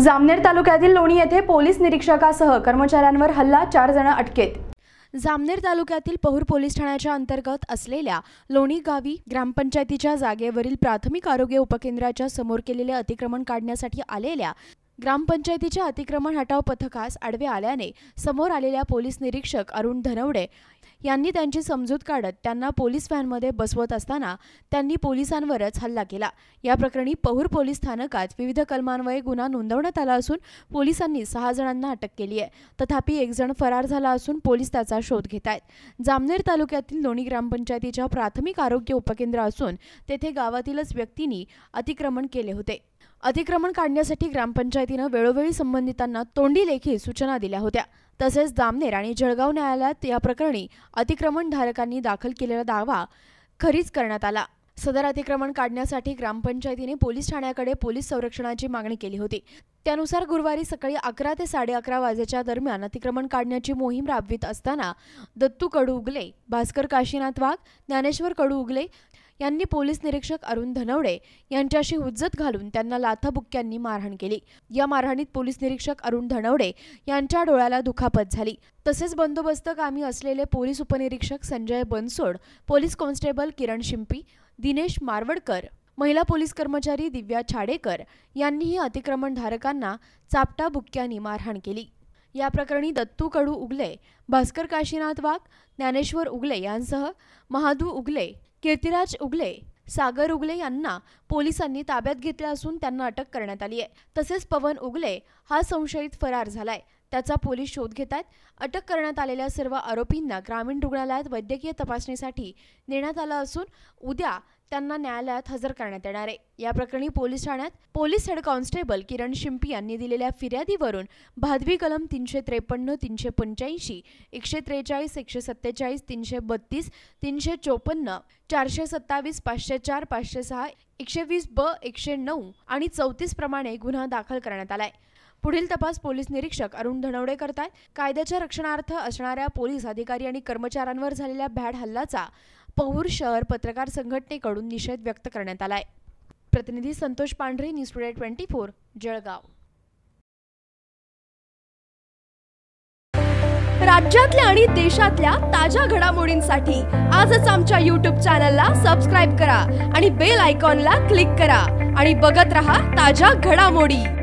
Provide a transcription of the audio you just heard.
जामनेर तालुक्यातील लोणी येथे पोलीस निरीक्षकासह कर्मचाऱ्यांवर हल्ला चार जण अटकेत जामनेर तालुक्यातील पहूर पोलीस ठाण्याच्या अंतर्गत असलेल्या लोणी गावी ग्रामपंचायतीच्या जागेवरील प्राथमिक आरोग्य उपकेंद्राच्या समोर केलेले अतिक्रमण काढण्यासाठी आलेल्या ग्रामपंचायतीच्या अतिक्रमण हटाव पथकास आडवे आल्याने समोर आलेल्या पोलीस निरीक्षक अरुण धनवडे यांनी त्यांची समजूत काढत त्यांना पोलीस व्हॅनमध्ये बसवत असताना त्यांनी पोलिसांवरच हल्ला केला या प्रकरणी पहूर पोलीस स्थानकात विविध कलमान्वये गुन्हा नोंदवण्यात आला असून पोलिसांनी सहा जणांना अटक केली आहे तथापि एक जण फरार झाला असून पोलीस त्याचा शोध घेत जामनेर तालुक्यातील लोणी ग्रामपंचायतीच्या प्राथमिक आरोग्य उपकेंद्र असून तेथे गावातीलच व्यक्तींनी अतिक्रमण केले होते अतिक्रमण काढण्यासाठी ग्रामपंचायतीनं वेळोवेळी संबंधितांना तोंडी लेखी सूचना दिल्या होत्या तसेच दामनेर आणि जळगाव न्यायालयात या प्रकरणी अतिक्रमणधारकांनी दाखल केलेला दावा खरीच करण्यात आला सदर अतिक्रमण काढण्यासाठी ग्रामपंचायतीने पोलीस ठाण्याकडे पोलीस संरक्षणाची मागणी केली होती त्यानुसार गुरुवारी सकाळी अकरा ते साडे अकरा वाजेच्या दरम्यान अतिक्रमण काढण्याची मोहीम राबवित असताना दत्तू कडू उगले भास्कर काशीनाथ वाघ ज्ञानेश्वर कडू उगले यांनी पोलीस निरीक्षक अरुण धनवडे यांच्याशी हुज्जत घालून त्यांना लाथाबुक्क्यांनी मारहाण केली या मारहाणीत पोलीस निरीक्षक अरुण धनवडे यांच्या डोळ्याला दुखापत झाली तसेच बंदोबस्त कामी असलेले पोलीस उपनिरीक्षक संजय बनसोड पोलीस कॉन्स्टेबल किरण शिंपी दिनेश मारवडकर महिला पोलीस कर्मचारी दिव्या छाडेकर यांनीही अतिक्रमणधारकांना चापटा बुक्क्यांनी मारहाण केली या प्रकरणी दत्तू कडू उगले भास्कर काशीनाथ वाघ ज्ञानेश्वर उगले यांसह महादू उगले कीर्तिराज उगले सागर उगले यांना पोलिसांनी ताब्यात घेतला असून त्यांना अटक करण्यात आली आहे तसेच पवन उगले हा संशयित फरार झालाय त्याचा पोलीस शोध घेत आहेत अटक करण्यात आलेल्या सर्व आरोपींना ग्रामीण रुग्णालयात वैद्यकीय तपासणीसाठी नेण्यात आलं असून उद्या त्यांना न्यायालयात हजर करण्यात येणार आहे या प्रकरणी पोलीस ठाण्यात police head constable Kiran Shimpi यांनी दिलेल्या फिर्यादीवरून भादवी कलम तीनशे त्रेपन्न तीनशे पंच्याऐंशी एकशे त्रेचाळीस एकशे सत्तेचाळीस तीनशे बत्तीस तीनशे चोपन्न चारशे सत्तावीस पाचशे चार पाचशे सहा एकशे वीस ब एकशे नऊ आणि चौतीस प्रमाणे गुन्हा दाखल करण्यात आलाय पुढील तपास पोलीस निरीक्षक अरुण धनवडे करतात कायद्याच्या रक्षणार्थ असणाऱ्या पोलीस अधिकारी आणि कर्मचाऱ्यांवर झालेल्या भॅड हल्लाचा पहूर शहर पत्रकार संघटनेकडून निषेध व्यक्त करण्यात आलाय प्रतिनिधी Santosh Pandhare news today twenty four Jalgaon राज्यातल्या आणि देशातल्या ताज्या घडामोडींसाठी आजच आमच्या यूट्यूब चॅनलला सबस्क्राईब करा आणि बेल आयकॉनला क्लिक करा आणि बघत रहा ताज्या घडामोडी